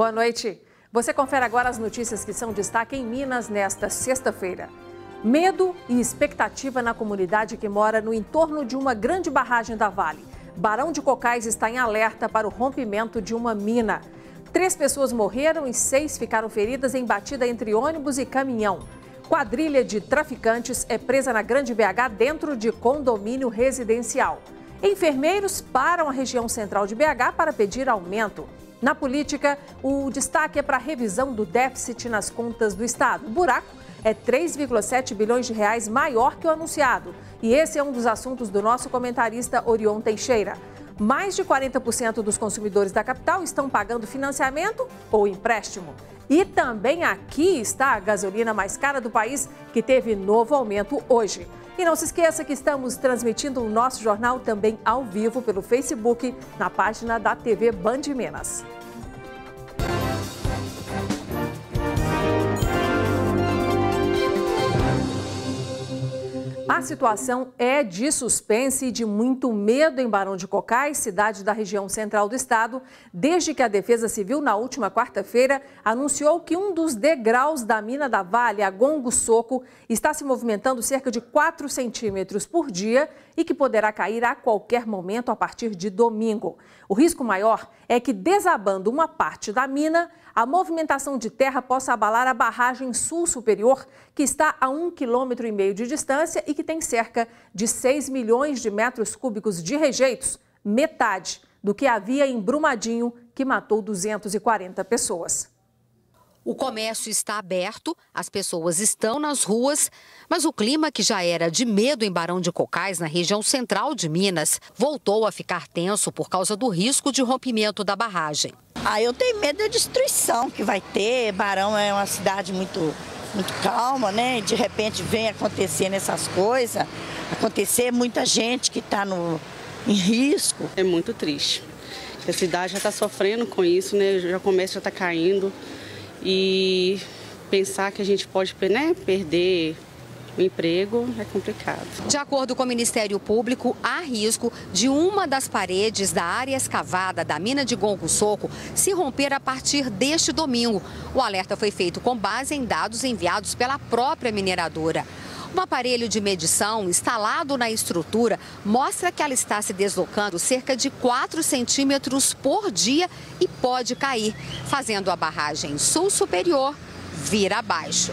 Boa noite. Você confere agora as notícias que são destaque em Minas nesta sexta-feira. Medo e expectativa na comunidade que mora no entorno de uma grande barragem da Vale. Barão de Cocais está em alerta para o rompimento de uma mina. Três pessoas morreram e seis ficaram feridas em batida entre ônibus e caminhão. Quadrilha de traficantes é presa na Grande BH dentro de condomínio residencial. Enfermeiros param a região central de BH para pedir aumento. Na política, o destaque é para a revisão do déficit nas contas do Estado. O buraco é 3,7 bilhões de reais maior que o anunciado. E esse é um dos assuntos do nosso comentarista Orion Teixeira mais de 40% dos consumidores da capital estão pagando financiamento ou empréstimo. E também aqui está a gasolina mais cara do país, que teve novo aumento hoje. E não se esqueça que estamos transmitindo o nosso jornal também ao vivo pelo Facebook, na página da TV Band Minas. A situação é de suspense e de muito medo em Barão de Cocais, cidade da região central do estado, desde que a Defesa Civil, na última quarta-feira, anunciou que um dos degraus da mina da Vale, a Gongo Soco, está se movimentando cerca de 4 centímetros por dia e que poderá cair a qualquer momento a partir de domingo. O risco maior é que, desabando uma parte da mina, a movimentação de terra possa abalar a barragem sul superior, que está a um quilômetro e meio de distância e que tem cerca de 6 milhões de metros cúbicos de rejeitos, metade do que havia em Brumadinho, que matou 240 pessoas. O comércio está aberto, as pessoas estão nas ruas, mas o clima que já era de medo em Barão de Cocais, na região central de Minas, voltou a ficar tenso por causa do risco de rompimento da barragem. Ah, eu tenho medo da destruição que vai ter. Barão é uma cidade muito, muito calma, né? De repente vem acontecendo essas coisas, acontecer é muita gente que está em risco. É muito triste. A cidade já está sofrendo com isso, né? Já o comércio já está caindo. E pensar que a gente pode né, perder o emprego é complicado. De acordo com o Ministério Público, há risco de uma das paredes da área escavada da mina de Gongo Soco se romper a partir deste domingo. O alerta foi feito com base em dados enviados pela própria mineradora. Um aparelho de medição instalado na estrutura mostra que ela está se deslocando cerca de 4 centímetros por dia e pode cair, fazendo a barragem sul superior vir abaixo.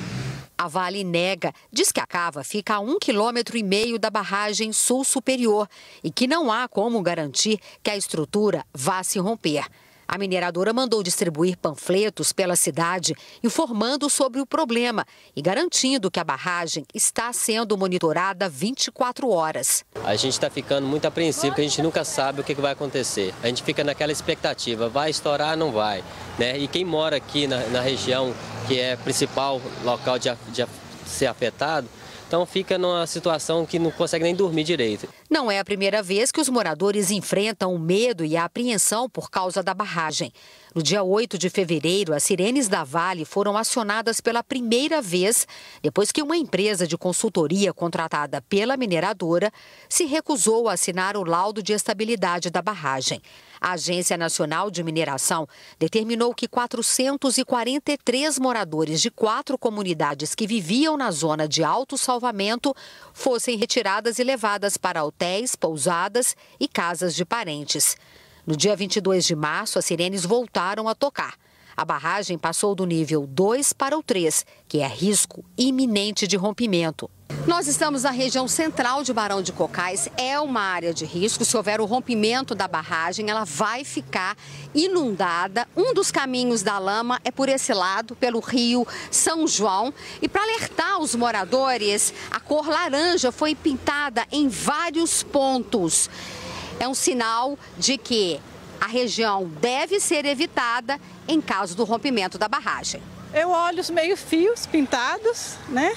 A Vale nega, diz que a cava fica a um quilômetro e meio da barragem sul superior e que não há como garantir que a estrutura vá se romper. A mineradora mandou distribuir panfletos pela cidade informando sobre o problema e garantindo que a barragem está sendo monitorada 24 horas. A gente está ficando muito apreensivo, porque a gente nunca sabe o que vai acontecer. A gente fica naquela expectativa, vai estourar, não vai. Né? E quem mora aqui na, na região, que é principal local de, de ser afetado, então fica numa situação que não consegue nem dormir direito. Não é a primeira vez que os moradores enfrentam o medo e a apreensão por causa da barragem. No dia 8 de fevereiro, as sirenes da Vale foram acionadas pela primeira vez depois que uma empresa de consultoria contratada pela mineradora se recusou a assinar o laudo de estabilidade da barragem. A Agência Nacional de Mineração determinou que 443 moradores de quatro comunidades que viviam na zona de alto salvamento fossem retiradas e levadas para o hotéis, pousadas e casas de parentes. No dia 22 de março, as sirenes voltaram a tocar. A barragem passou do nível 2 para o 3, que é risco iminente de rompimento. Nós estamos na região central de Barão de Cocais, é uma área de risco. Se houver o rompimento da barragem, ela vai ficar inundada. Um dos caminhos da lama é por esse lado, pelo rio São João. E para alertar os moradores, a cor laranja foi pintada em vários pontos. É um sinal de que a região deve ser evitada em caso do rompimento da barragem. Eu é olho os meio-fios pintados, né?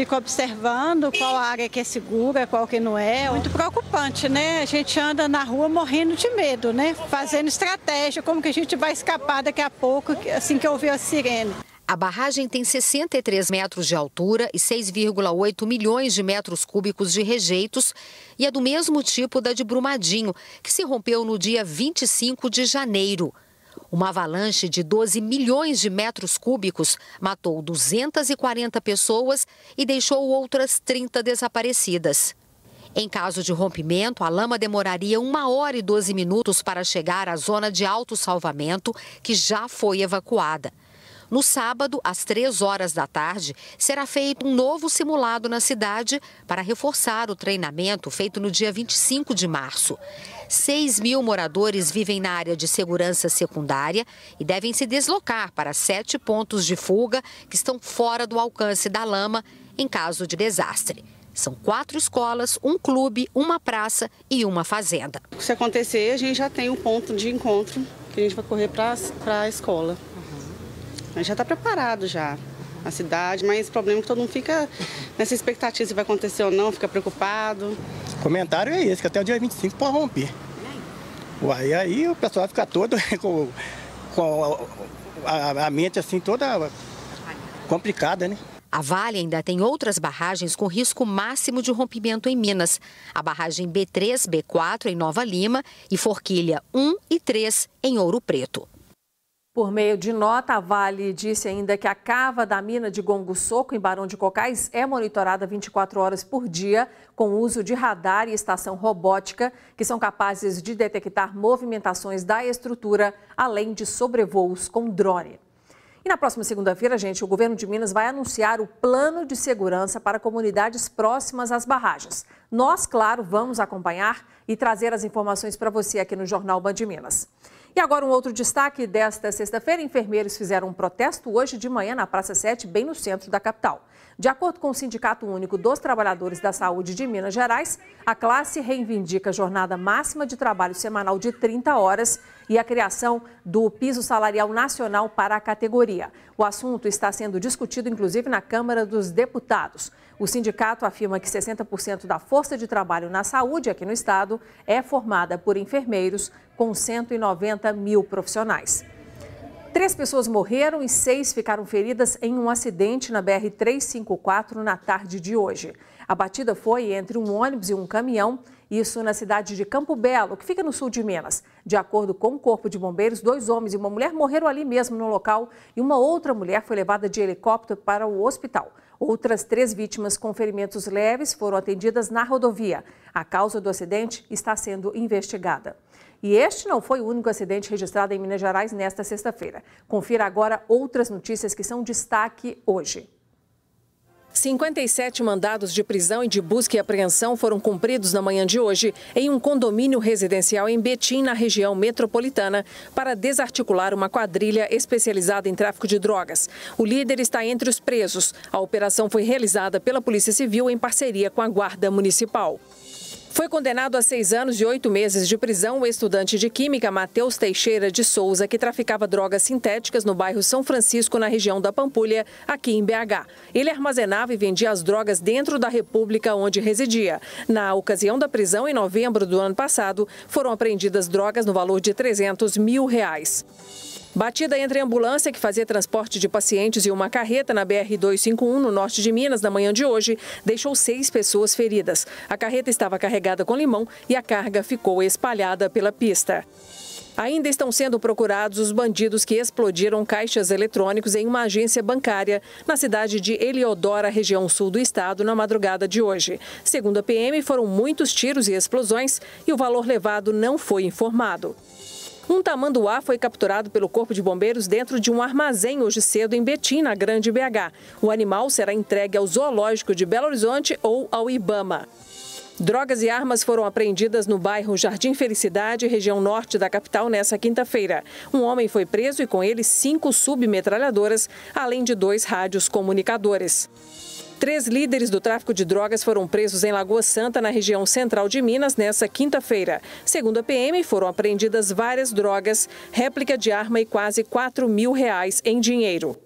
fica observando qual área que é segura, qual que não é. Muito preocupante, né? A gente anda na rua morrendo de medo, né? Fazendo estratégia, como que a gente vai escapar daqui a pouco, assim que ouvir a sirene. A barragem tem 63 metros de altura e 6,8 milhões de metros cúbicos de rejeitos e é do mesmo tipo da de Brumadinho, que se rompeu no dia 25 de janeiro. Uma avalanche de 12 milhões de metros cúbicos matou 240 pessoas e deixou outras 30 desaparecidas. Em caso de rompimento, a lama demoraria 1 hora e 12 minutos para chegar à zona de alto salvamento, que já foi evacuada. No sábado, às três horas da tarde, será feito um novo simulado na cidade para reforçar o treinamento feito no dia 25 de março. 6 mil moradores vivem na área de segurança secundária e devem se deslocar para sete pontos de fuga que estão fora do alcance da lama em caso de desastre. São quatro escolas, um clube, uma praça e uma fazenda. Se acontecer, a gente já tem um ponto de encontro que a gente vai correr para a escola já está preparado já a cidade, mas o problema é que todo mundo fica nessa expectativa se vai acontecer ou não, fica preocupado. O comentário é esse, que até o dia 25 pode romper. Uai, aí o pessoal fica todo com, com a, a mente assim toda complicada, né? A Vale ainda tem outras barragens com risco máximo de rompimento em Minas. A barragem B3, B4 em Nova Lima e Forquilha 1 e 3 em Ouro Preto. Por meio de nota, a Vale disse ainda que a cava da mina de Gongo Soco, em Barão de Cocais, é monitorada 24 horas por dia, com uso de radar e estação robótica, que são capazes de detectar movimentações da estrutura, além de sobrevoos com drone. E na próxima segunda-feira, gente, o governo de Minas vai anunciar o plano de segurança para comunidades próximas às barragens. Nós, claro, vamos acompanhar e trazer as informações para você aqui no Jornal Band Minas. E agora um outro destaque desta sexta-feira, enfermeiros fizeram um protesto hoje de manhã na Praça 7, bem no centro da capital. De acordo com o Sindicato Único dos Trabalhadores da Saúde de Minas Gerais, a classe reivindica a jornada máxima de trabalho semanal de 30 horas e a criação do piso salarial nacional para a categoria. O assunto está sendo discutido, inclusive, na Câmara dos Deputados. O sindicato afirma que 60% da força de trabalho na saúde aqui no estado é formada por enfermeiros, com 190 mil profissionais. Três pessoas morreram e seis ficaram feridas em um acidente na BR-354 na tarde de hoje. A batida foi entre um ônibus e um caminhão, isso na cidade de Campo Belo, que fica no sul de Minas. De acordo com o Corpo de Bombeiros, dois homens e uma mulher morreram ali mesmo no local e uma outra mulher foi levada de helicóptero para o hospital. Outras três vítimas com ferimentos leves foram atendidas na rodovia. A causa do acidente está sendo investigada. E este não foi o único acidente registrado em Minas Gerais nesta sexta-feira. Confira agora outras notícias que são destaque hoje. 57 mandados de prisão e de busca e apreensão foram cumpridos na manhã de hoje em um condomínio residencial em Betim, na região metropolitana, para desarticular uma quadrilha especializada em tráfico de drogas. O líder está entre os presos. A operação foi realizada pela Polícia Civil em parceria com a Guarda Municipal. Foi condenado a seis anos e oito meses de prisão o estudante de Química Matheus Teixeira de Souza, que traficava drogas sintéticas no bairro São Francisco, na região da Pampulha, aqui em BH. Ele armazenava e vendia as drogas dentro da república onde residia. Na ocasião da prisão, em novembro do ano passado, foram apreendidas drogas no valor de 300 mil reais. Batida entre a ambulância que fazia transporte de pacientes e uma carreta na BR-251, no norte de Minas, na manhã de hoje, deixou seis pessoas feridas. A carreta estava carregada com limão e a carga ficou espalhada pela pista. Ainda estão sendo procurados os bandidos que explodiram caixas eletrônicos em uma agência bancária na cidade de Eliodora, região sul do estado, na madrugada de hoje. Segundo a PM, foram muitos tiros e explosões e o valor levado não foi informado. Um tamanduá foi capturado pelo Corpo de Bombeiros dentro de um armazém hoje cedo em Betim, na Grande BH. O animal será entregue ao Zoológico de Belo Horizonte ou ao Ibama. Drogas e armas foram apreendidas no bairro Jardim Felicidade, região norte da capital, nessa quinta-feira. Um homem foi preso e com ele cinco submetralhadoras, além de dois rádios comunicadores. Três líderes do tráfico de drogas foram presos em Lagoa Santa, na região central de Minas, nesta quinta-feira. Segundo a PM, foram apreendidas várias drogas, réplica de arma e quase 4 mil reais em dinheiro.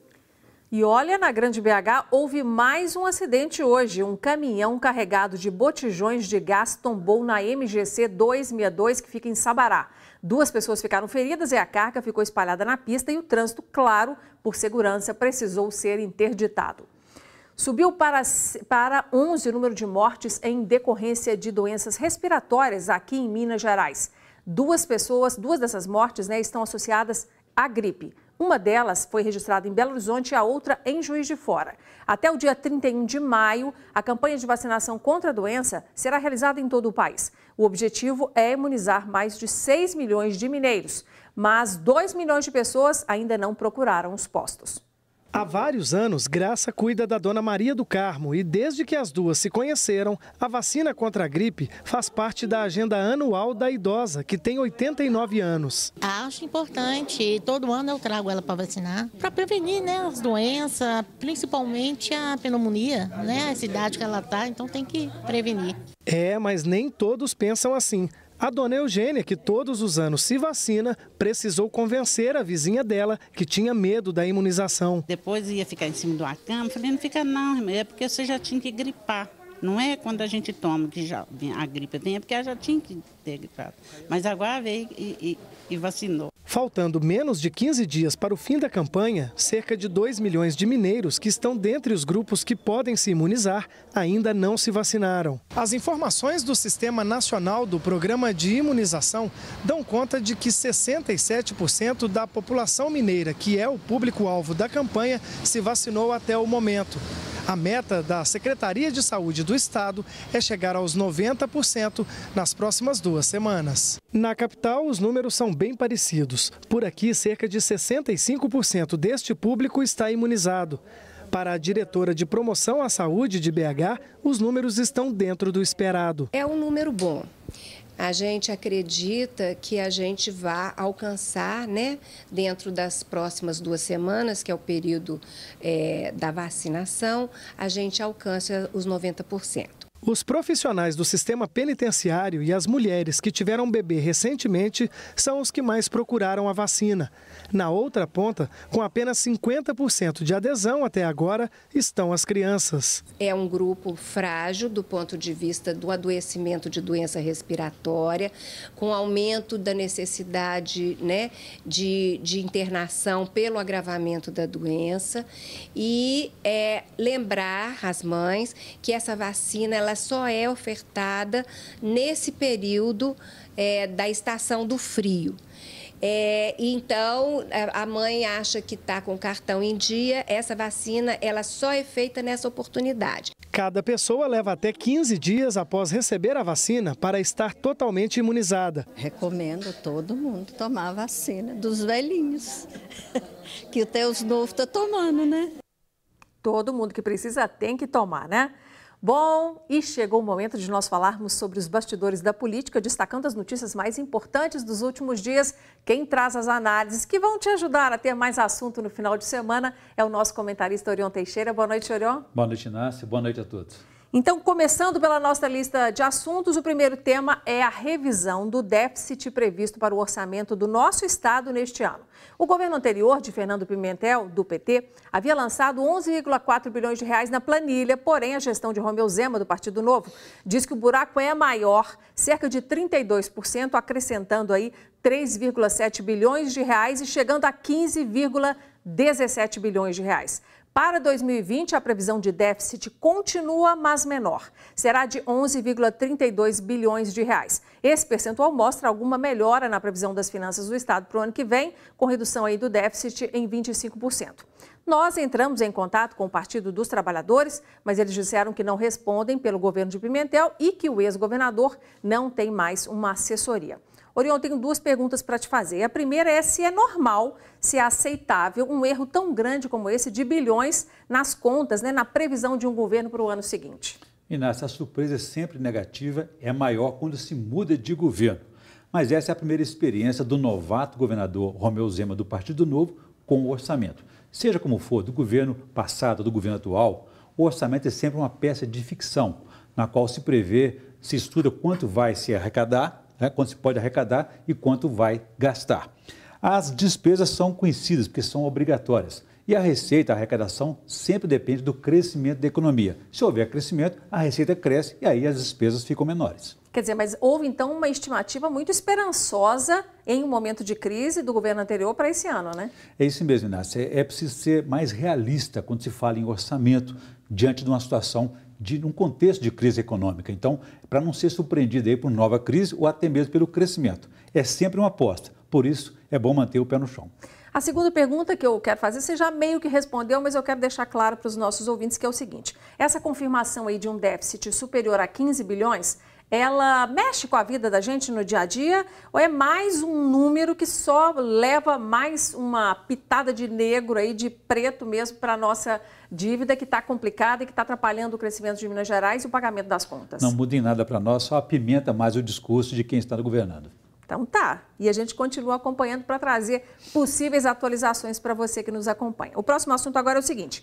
E olha, na Grande BH houve mais um acidente hoje. Um caminhão carregado de botijões de gás tombou na MGC 262, que fica em Sabará. Duas pessoas ficaram feridas e a carga ficou espalhada na pista e o trânsito, claro, por segurança, precisou ser interditado. Subiu para, para 11 o número de mortes em decorrência de doenças respiratórias aqui em Minas Gerais. Duas pessoas, duas dessas mortes né, estão associadas à gripe. Uma delas foi registrada em Belo Horizonte e a outra em Juiz de Fora. Até o dia 31 de maio, a campanha de vacinação contra a doença será realizada em todo o país. O objetivo é imunizar mais de 6 milhões de mineiros, mas 2 milhões de pessoas ainda não procuraram os postos. Há vários anos, Graça cuida da dona Maria do Carmo e desde que as duas se conheceram, a vacina contra a gripe faz parte da agenda anual da idosa, que tem 89 anos. Acho importante, todo ano eu trago ela para vacinar, para prevenir né, as doenças, principalmente a pneumonia, né, a idade que ela está, então tem que prevenir. É, mas nem todos pensam assim. A dona Eugênia, que todos os anos se vacina, precisou convencer a vizinha dela, que tinha medo da imunização. Depois ia ficar em cima de uma cama, falei, não fica não, é porque você já tinha que gripar. Não é quando a gente toma que já a gripe tem, é porque ela já tinha que ter gripado. Mas agora veio e, e, e vacinou. Faltando menos de 15 dias para o fim da campanha, cerca de 2 milhões de mineiros que estão dentre os grupos que podem se imunizar ainda não se vacinaram. As informações do Sistema Nacional do Programa de Imunização dão conta de que 67% da população mineira, que é o público-alvo da campanha, se vacinou até o momento. A meta da Secretaria de Saúde do Estado é chegar aos 90% nas próximas duas semanas. Na capital, os números são bem parecidos. Por aqui, cerca de 65% deste público está imunizado. Para a diretora de promoção à saúde de BH, os números estão dentro do esperado. É um número bom a gente acredita que a gente vá alcançar, né, dentro das próximas duas semanas, que é o período é, da vacinação, a gente alcança os 90%. Os profissionais do sistema penitenciário e as mulheres que tiveram bebê recentemente são os que mais procuraram a vacina. Na outra ponta, com apenas 50% de adesão até agora, estão as crianças. É um grupo frágil do ponto de vista do adoecimento de doença respiratória, com aumento da necessidade né, de, de internação pelo agravamento da doença. E é, lembrar as mães que essa vacina ela ela só é ofertada nesse período é, da estação do frio. É, então, a mãe acha que está com cartão em dia, essa vacina ela só é feita nessa oportunidade. Cada pessoa leva até 15 dias após receber a vacina para estar totalmente imunizada. Recomendo todo mundo tomar a vacina, dos velhinhos, que até os novos estão tá tomando, né? Todo mundo que precisa tem que tomar, né? Bom, e chegou o momento de nós falarmos sobre os bastidores da política, destacando as notícias mais importantes dos últimos dias. Quem traz as análises que vão te ajudar a ter mais assunto no final de semana é o nosso comentarista Orion Teixeira. Boa noite, Orion. Boa noite, Inácio. Boa noite a todos. Então, começando pela nossa lista de assuntos, o primeiro tema é a revisão do déficit previsto para o orçamento do nosso estado neste ano. O governo anterior, de Fernando Pimentel, do PT, havia lançado 11,4 bilhões de reais na planilha, porém a gestão de Romeu Zema, do Partido Novo, diz que o buraco é maior, cerca de 32%, acrescentando aí 3,7 bilhões de reais e chegando a 15,17 bilhões de reais. Para 2020, a previsão de déficit continua, mas menor. Será de 11,32 bilhões de reais. Esse percentual mostra alguma melhora na previsão das finanças do Estado para o ano que vem, com redução aí do déficit em 25%. Nós entramos em contato com o Partido dos Trabalhadores, mas eles disseram que não respondem pelo governo de Pimentel e que o ex-governador não tem mais uma assessoria. Orion, tenho duas perguntas para te fazer. A primeira é se é normal, se é aceitável um erro tão grande como esse de bilhões nas contas, né, na previsão de um governo para o ano seguinte. Inácio, a surpresa sempre negativa é maior quando se muda de governo. Mas essa é a primeira experiência do novato governador Romeu Zema do Partido Novo com o orçamento. Seja como for, do governo passado, do governo atual, o orçamento é sempre uma peça de ficção, na qual se prevê, se estuda quanto vai se arrecadar né, quanto se pode arrecadar e quanto vai gastar. As despesas são conhecidas, porque são obrigatórias. E a receita, a arrecadação, sempre depende do crescimento da economia. Se houver crescimento, a receita cresce e aí as despesas ficam menores. Quer dizer, mas houve então uma estimativa muito esperançosa em um momento de crise do governo anterior para esse ano, né? É isso mesmo, Inácio. É, é preciso ser mais realista quando se fala em orçamento diante de uma situação de um contexto de crise econômica. Então, para não ser surpreendido aí por nova crise ou até mesmo pelo crescimento. É sempre uma aposta. Por isso, é bom manter o pé no chão. A segunda pergunta que eu quero fazer, você já meio que respondeu, mas eu quero deixar claro para os nossos ouvintes que é o seguinte: essa confirmação aí de um déficit superior a 15 bilhões ela mexe com a vida da gente no dia a dia ou é mais um número que só leva mais uma pitada de negro aí, de preto mesmo, para a nossa dívida que está complicada e que está atrapalhando o crescimento de Minas Gerais e o pagamento das contas? Não muda em nada para nós, só apimenta mais o discurso de quem está governando. Então tá, e a gente continua acompanhando para trazer possíveis atualizações para você que nos acompanha. O próximo assunto agora é o seguinte: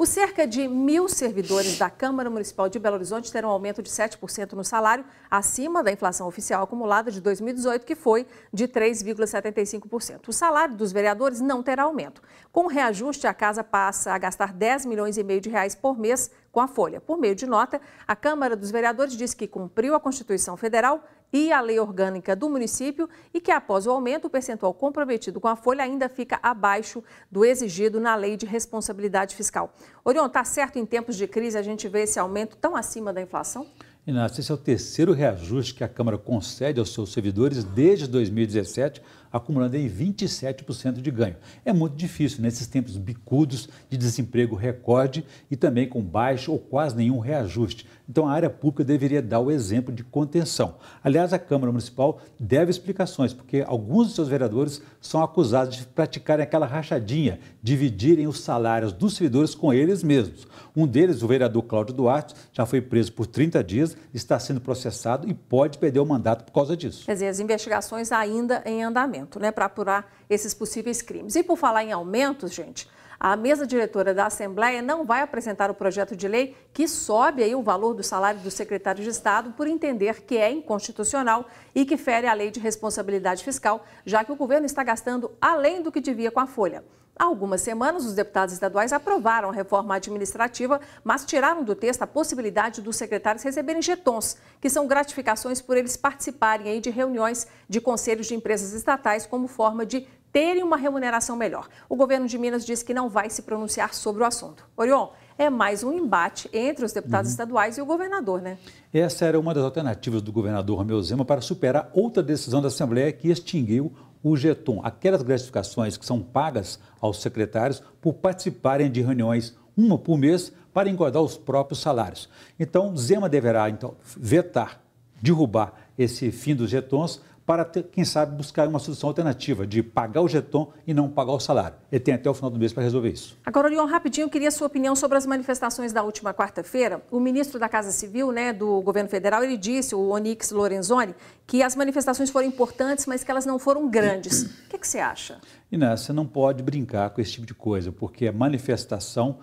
os cerca de mil servidores da Câmara Municipal de Belo Horizonte terão um aumento de 7% no salário, acima da inflação oficial acumulada de 2018, que foi de 3,75%. O salário dos vereadores não terá aumento. Com o reajuste, a Casa passa a gastar 10 milhões e meio de reais por mês com a folha. Por meio de nota, a Câmara dos Vereadores diz que cumpriu a Constituição Federal e a lei orgânica do município e que, após o aumento, o percentual comprometido com a folha ainda fica abaixo do exigido na lei de responsabilidade fiscal. Orion, está certo em tempos de crise a gente vê esse aumento tão acima da inflação? Inácio, esse é o terceiro reajuste que a Câmara concede aos seus servidores desde 2017, acumulando aí 27% de ganho. É muito difícil nesses tempos bicudos de desemprego recorde e também com baixo ou quase nenhum reajuste. Então a área pública deveria dar o exemplo de contenção. Aliás, a Câmara Municipal deve explicações, porque alguns de seus vereadores são acusados de praticarem aquela rachadinha, dividirem os salários dos servidores com eles mesmos. Um deles, o vereador Cláudio Duarte, já foi preso por 30 dias, está sendo processado e pode perder o mandato por causa disso. Quer dizer, as investigações ainda em andamento aumento, né, para apurar esses possíveis crimes. E por falar em aumentos, gente, a mesa diretora da Assembleia não vai apresentar o projeto de lei que sobe aí o valor do salário do secretário de Estado por entender que é inconstitucional e que fere a lei de responsabilidade fiscal, já que o governo está gastando além do que devia com a folha. Há algumas semanas, os deputados estaduais aprovaram a reforma administrativa, mas tiraram do texto a possibilidade dos secretários receberem getons, que são gratificações por eles participarem de reuniões de conselhos de empresas estatais como forma de terem uma remuneração melhor. O governo de Minas diz que não vai se pronunciar sobre o assunto. Orion, é mais um embate entre os deputados uhum. estaduais e o governador, né? Essa era uma das alternativas do governador Romeu Zema para superar outra decisão da Assembleia que extinguiu o GETUM, aquelas gratificações que são pagas aos secretários por participarem de reuniões, uma por mês, para engordar os próprios salários. Então, Zema deverá então, vetar, derrubar esse fim dos GETONs para, ter, quem sabe, buscar uma solução alternativa de pagar o jeton e não pagar o salário. Ele tem até o final do mês para resolver isso. Agora, Leon, rapidinho, eu queria sua opinião sobre as manifestações da última quarta-feira. O ministro da Casa Civil, né, do governo federal, ele disse, o Onix Lorenzoni, que as manifestações foram importantes, mas que elas não foram grandes. O que, é que você acha? Iná, você não pode brincar com esse tipo de coisa, porque a manifestação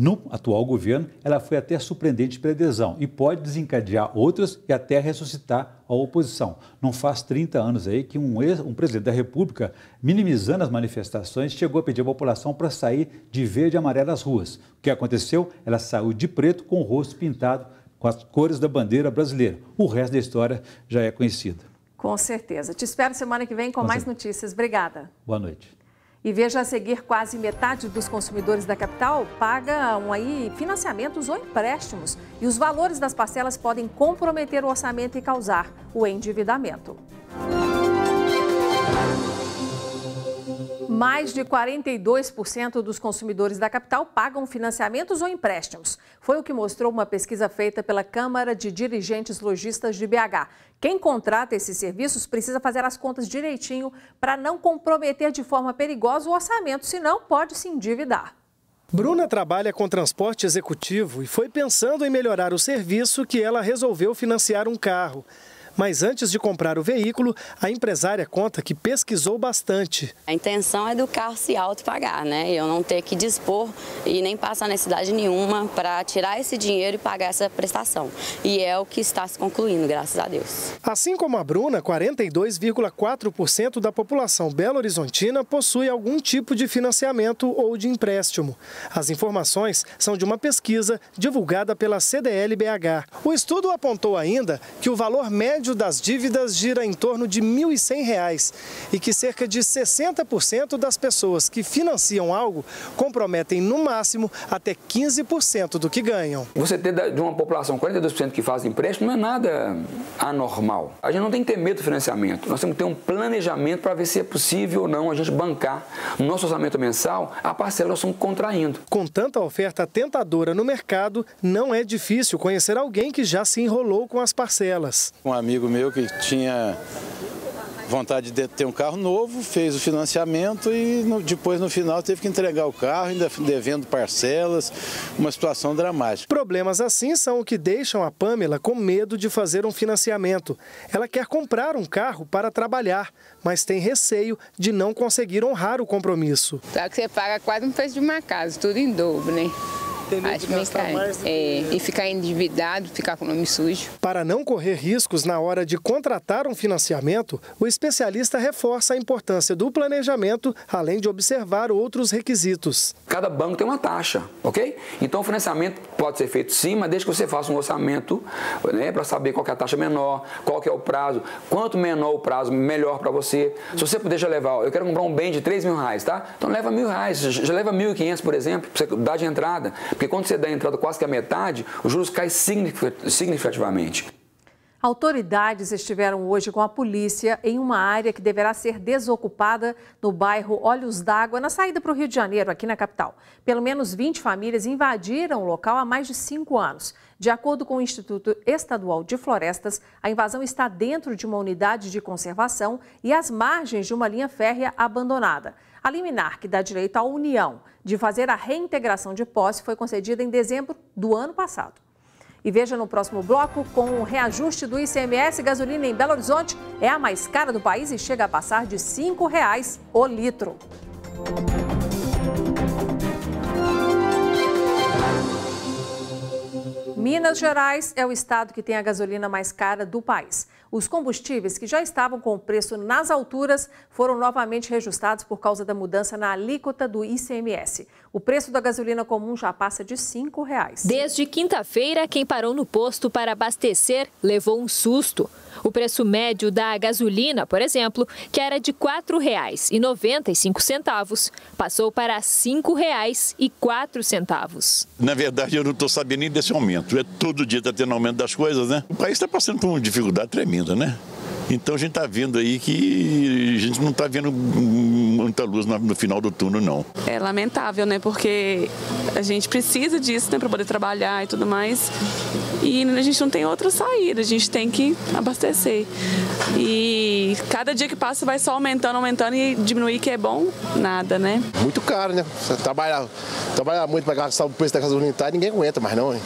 no atual governo, ela foi até surpreendente pela adesão e pode desencadear outras e até ressuscitar a oposição. Não faz 30 anos aí que um, ex, um presidente da República, minimizando as manifestações, chegou a pedir à população para sair de verde e amarelo às ruas. O que aconteceu? Ela saiu de preto com o rosto pintado com as cores da bandeira brasileira. O resto da história já é conhecida. Com certeza. Te espero semana que vem com, com mais certeza. notícias. Obrigada. Boa noite. E veja a seguir, quase metade dos consumidores da capital pagam aí financiamentos ou empréstimos. E os valores das parcelas podem comprometer o orçamento e causar o endividamento. Mais de 42% dos consumidores da capital pagam financiamentos ou empréstimos. Foi o que mostrou uma pesquisa feita pela Câmara de Dirigentes Logistas de BH. Quem contrata esses serviços precisa fazer as contas direitinho para não comprometer de forma perigosa o orçamento, senão pode se endividar. Bruna trabalha com transporte executivo e foi pensando em melhorar o serviço que ela resolveu financiar um carro. Mas antes de comprar o veículo, a empresária conta que pesquisou bastante. A intenção é do carro se autopagar, né? Eu não ter que dispor e nem passar necessidade nenhuma para tirar esse dinheiro e pagar essa prestação. E é o que está se concluindo, graças a Deus. Assim como a Bruna, 42,4% da população belo-horizontina possui algum tipo de financiamento ou de empréstimo. As informações são de uma pesquisa divulgada pela CDL BH. O estudo apontou ainda que o valor médio médio das dívidas gira em torno de R$ 1.100 e que cerca de 60% das pessoas que financiam algo comprometem no máximo até 15% do que ganham. Você ter de uma população 42% que faz empréstimo não é nada anormal. A gente não tem que ter medo do financiamento, nós temos que ter um planejamento para ver se é possível ou não a gente bancar no nosso orçamento mensal a parcela que nós estamos contraindo. Com tanta oferta tentadora no mercado, não é difícil conhecer alguém que já se enrolou com as parcelas. Um amigo amigo meu que tinha vontade de ter um carro novo, fez o financiamento e no, depois no final teve que entregar o carro, ainda devendo parcelas, uma situação dramática. Problemas assim são o que deixam a Pamela com medo de fazer um financiamento. Ela quer comprar um carro para trabalhar, mas tem receio de não conseguir honrar o compromisso. Claro que você paga quase um preço de uma casa, tudo em dobro, né? gastar mais. É, e ficar endividado, ficar com o nome sujo. Para não correr riscos na hora de contratar um financiamento, o especialista reforça a importância do planejamento, além de observar outros requisitos. Cada banco tem uma taxa, ok? Então o financiamento pode ser feito sim, mas desde que você faça um orçamento né, para saber qual é a taxa menor, qual é o prazo, quanto menor o prazo, melhor para você. Se você puder já levar, eu quero comprar um bem de 3 mil reais, tá? Então leva mil reais, já leva 1.500, por exemplo, para você dar de entrada. Porque quando você dá a entrada quase que a metade, os juros caem significativamente. Autoridades estiveram hoje com a polícia em uma área que deverá ser desocupada no bairro Olhos d'Água, na saída para o Rio de Janeiro, aqui na capital. Pelo menos 20 famílias invadiram o local há mais de cinco anos. De acordo com o Instituto Estadual de Florestas, a invasão está dentro de uma unidade de conservação e às margens de uma linha férrea abandonada. A liminar, que dá direito à união de fazer a reintegração de posse foi concedida em dezembro do ano passado. E veja no próximo bloco, com o reajuste do ICMS, gasolina em Belo Horizonte é a mais cara do país e chega a passar de R$ 5,00 o litro. Minas Gerais é o estado que tem a gasolina mais cara do país. Os combustíveis que já estavam com o preço nas alturas foram novamente reajustados por causa da mudança na alíquota do ICMS. O preço da gasolina comum já passa de R$ 5,00. Desde quinta-feira, quem parou no posto para abastecer levou um susto. O preço médio da gasolina, por exemplo, que era de R$ 4,95, passou para R$ 5,04. Na verdade, eu não estou sabendo nem desse aumento. É todo dia está tendo aumento das coisas, né? O país está passando por uma dificuldade tremenda, né? Então a gente está vendo aí que a gente não está vendo muita luz no final do túnel, não. É lamentável, né? Porque a gente precisa disso, né? Para poder trabalhar e tudo mais. E a gente não tem outra saída, a gente tem que abastecer. E cada dia que passa vai só aumentando, aumentando e diminuir que é bom, nada, né? Muito caro, né? Você trabalha, trabalha muito para gastar o preço da casa unitária, ninguém aguenta mais não, hein?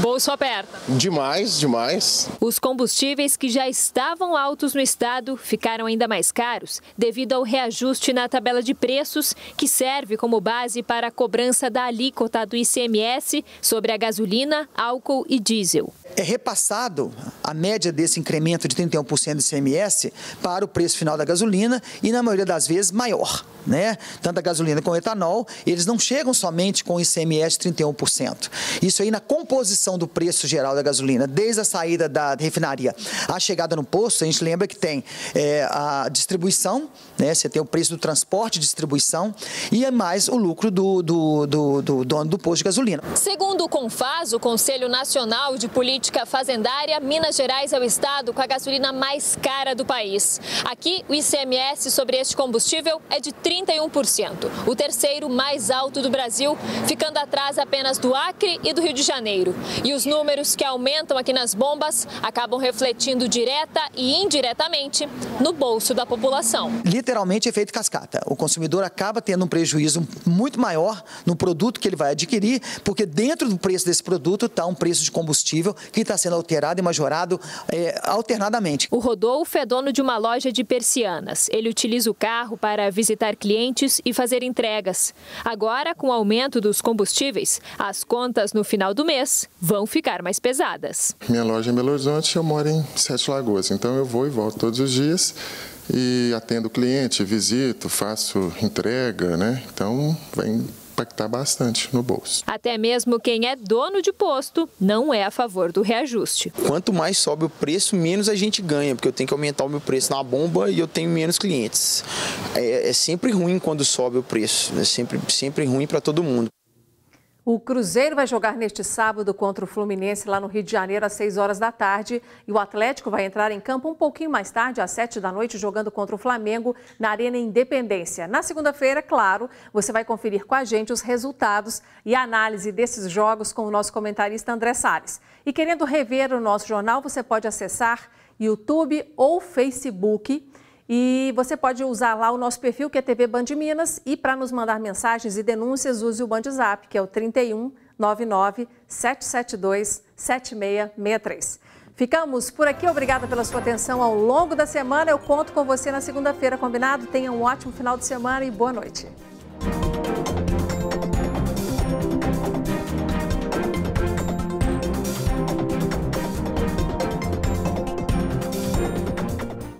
Bolso aperta. Demais, demais. Os combustíveis que já estavam altos no estado ficaram ainda mais caros devido ao reajuste na tabela de preços, que serve como base para a cobrança da alíquota do ICMS sobre a gasolina, álcool e diesel. É repassado a média desse incremento de 31% do ICMS para o preço final da gasolina e, na maioria das vezes, maior. Né? Tanto a gasolina como o etanol, eles não chegam somente com o ICMS 31%. Isso aí na composição variação do preço geral da gasolina, desde a saída da refinaria à chegada no posto, a gente lembra que tem é, a distribuição, né? você tem o preço do transporte, distribuição e é mais o lucro do, do, do, do dono do posto de gasolina. Segundo o CONFAS, o Conselho Nacional de Política Fazendária, Minas Gerais é o estado com a gasolina mais cara do país. Aqui, o ICMS sobre este combustível é de 31%, o terceiro mais alto do Brasil, ficando atrás apenas do Acre e do Rio de Janeiro. E os números que aumentam aqui nas bombas acabam refletindo direta e indiretamente no bolso da população. Literalmente efeito cascata. O consumidor acaba tendo um prejuízo muito maior no produto que ele vai adquirir, porque dentro do preço desse produto está um preço de combustível que está sendo alterado e majorado é, alternadamente. O Rodolfo é dono de uma loja de persianas. Ele utiliza o carro para visitar clientes e fazer entregas. Agora, com o aumento dos combustíveis, as contas no final do mês vão ficar mais pesadas. Minha loja é em Belo Horizonte, eu moro em Sete Lagoas, então eu vou e volto todos os dias e atendo cliente, visito, faço entrega, né? Então vem impactar bastante no bolso. Até mesmo quem é dono de posto não é a favor do reajuste. Quanto mais sobe o preço, menos a gente ganha, porque eu tenho que aumentar o meu preço na bomba e eu tenho menos clientes. É, é sempre ruim quando sobe o preço, é sempre, sempre ruim para todo mundo. O Cruzeiro vai jogar neste sábado contra o Fluminense lá no Rio de Janeiro às 6 horas da tarde. E o Atlético vai entrar em campo um pouquinho mais tarde, às 7 da noite, jogando contra o Flamengo na Arena Independência. Na segunda-feira, claro, você vai conferir com a gente os resultados e a análise desses jogos com o nosso comentarista André Salles. E querendo rever o nosso jornal, você pode acessar YouTube ou Facebook e você pode usar lá o nosso perfil, que é TV Band Minas, e para nos mandar mensagens e denúncias, use o Bandzap, que é o 31 99 772 7663. Ficamos por aqui, obrigada pela sua atenção ao longo da semana. Eu conto com você na segunda-feira, combinado? Tenha um ótimo final de semana e boa noite.